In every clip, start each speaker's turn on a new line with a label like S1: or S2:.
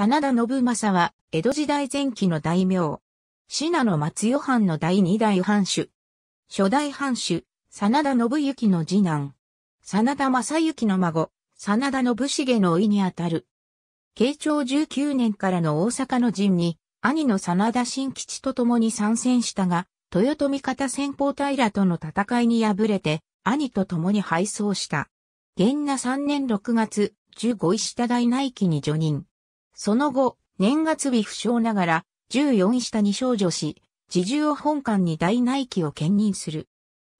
S1: 真田信正は、江戸時代前期の大名。信濃松代藩の第二代藩主。初代藩主、真田信行の次男。真田正幸の孫、真田信繁の甥にあたる。慶長19年からの大阪の陣に、兄の真田新吉と共に参戦したが、豊臣方先方平との戦いに敗れて、兄と共に敗走した。元那3年6月、15石田大内記に除任。その後、年月日不詳ながら、14下に少女し、自重を本館に大内記を兼任する。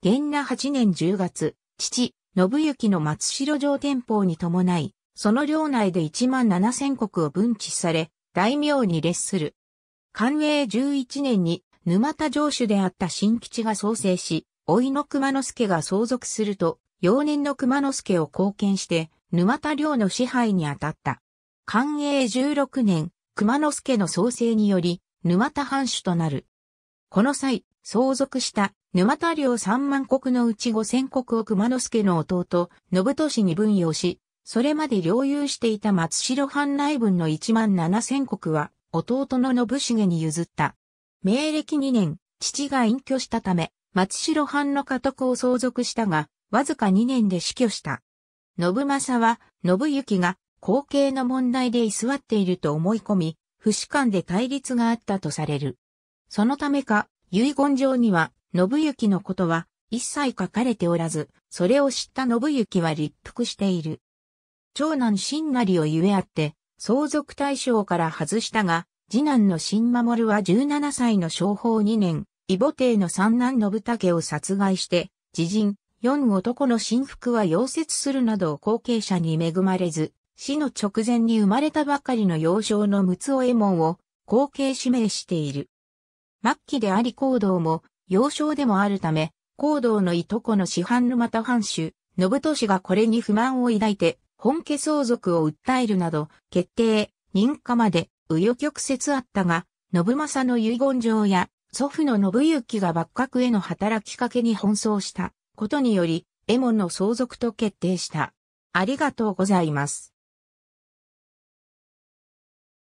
S1: 元那8年10月、父、信行の松代城天保に伴い、その領内で1万7千国を分置され、大名に列する。寛永11年に、沼田城主であった新吉が創生し、老の熊之助が相続すると、幼年の熊之助を貢献して、沼田領の支配に当たった。寛永16年、熊之助の創生により、沼田藩主となる。この際、相続した沼田領3万国のうち5千国を熊之助の弟、信利に分与し、それまで領有していた松代藩内分の1万7千国は、弟の信繁に譲った。明暦2年、父が隠居したため、松代藩の家督を相続したが、わずか2年で死去した。信政は、信行が後継の問題で居座っていると思い込み、不死間で対立があったとされる。そのためか、遺言状には、信行のことは一切書かれておらず、それを知った信行は立腹している。長男新成をゆえあって、相続対象から外したが、次男の新守は17歳の商法2年、異母帝の三男信武を殺害して、自陣、四男の新服は溶接するなど後継者に恵まれず、死の直前に生まれたばかりの幼少の六尾オエモンを後継指名している。末期であり行動も幼少でもあるため、行動のいとこの師範沼田藩主、信利氏がこれに不満を抱いて、本家相続を訴えるなど、決定、認可まで、紆余曲折あったが、信政の遺言状や、祖父の信行が幕閣への働きかけに奔走したことにより、エモンの相続と決定した。ありがとうございます。